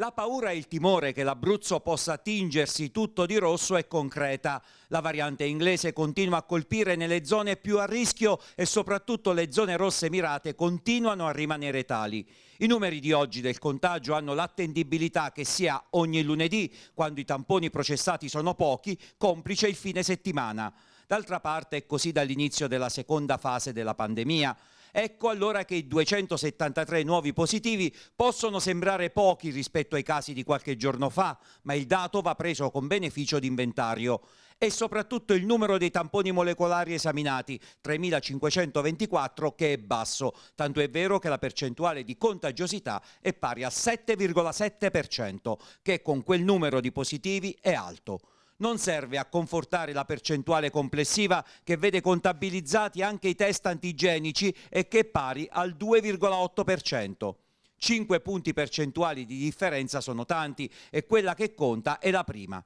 La paura e il timore che l'Abruzzo possa tingersi tutto di rosso è concreta. La variante inglese continua a colpire nelle zone più a rischio e soprattutto le zone rosse mirate continuano a rimanere tali. I numeri di oggi del contagio hanno l'attendibilità che sia ogni lunedì, quando i tamponi processati sono pochi, complice il fine settimana. D'altra parte è così dall'inizio della seconda fase della pandemia. Ecco allora che i 273 nuovi positivi possono sembrare pochi rispetto ai casi di qualche giorno fa, ma il dato va preso con beneficio di inventario e soprattutto il numero dei tamponi molecolari esaminati, 3.524, che è basso, tanto è vero che la percentuale di contagiosità è pari al 7,7%, che con quel numero di positivi è alto non serve a confortare la percentuale complessiva che vede contabilizzati anche i test antigenici e che è pari al 2,8%. 5 punti percentuali di differenza sono tanti e quella che conta è la prima.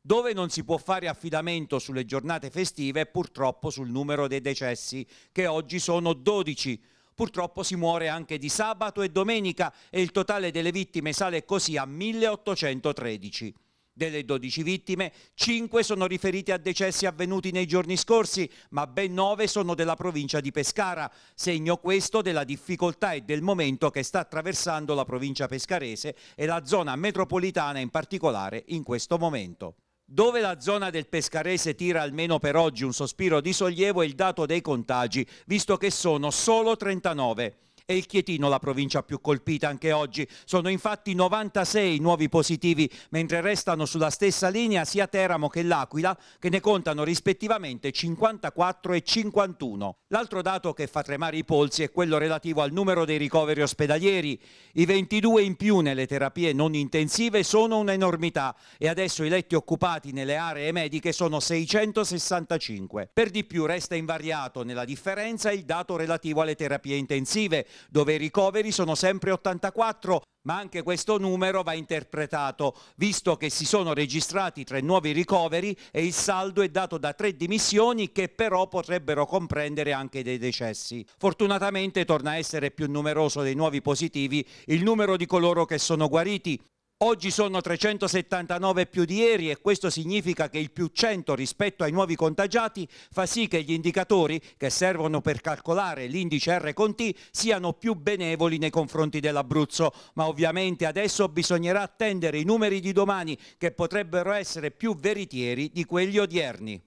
Dove non si può fare affidamento sulle giornate festive è purtroppo sul numero dei decessi, che oggi sono 12. Purtroppo si muore anche di sabato e domenica e il totale delle vittime sale così a 1813. Delle 12 vittime, 5 sono riferite a decessi avvenuti nei giorni scorsi, ma ben 9 sono della provincia di Pescara, segno questo della difficoltà e del momento che sta attraversando la provincia pescarese e la zona metropolitana in particolare in questo momento. Dove la zona del Pescarese tira almeno per oggi un sospiro di sollievo è il dato dei contagi, visto che sono solo 39 e il Chietino la provincia più colpita anche oggi. Sono infatti 96 nuovi positivi, mentre restano sulla stessa linea sia Teramo che l'Aquila, che ne contano rispettivamente 54 e 51. L'altro dato che fa tremare i polsi è quello relativo al numero dei ricoveri ospedalieri. I 22 in più nelle terapie non intensive sono un'enormità e adesso i letti occupati nelle aree mediche sono 665. Per di più resta invariato nella differenza il dato relativo alle terapie intensive, dove i ricoveri sono sempre 84, ma anche questo numero va interpretato, visto che si sono registrati tre nuovi ricoveri e il saldo è dato da tre dimissioni che però potrebbero comprendere anche dei decessi. Fortunatamente torna a essere più numeroso dei nuovi positivi il numero di coloro che sono guariti, Oggi sono 379 più di ieri e questo significa che il più 100 rispetto ai nuovi contagiati fa sì che gli indicatori che servono per calcolare l'indice R con T siano più benevoli nei confronti dell'Abruzzo, ma ovviamente adesso bisognerà attendere i numeri di domani che potrebbero essere più veritieri di quelli odierni.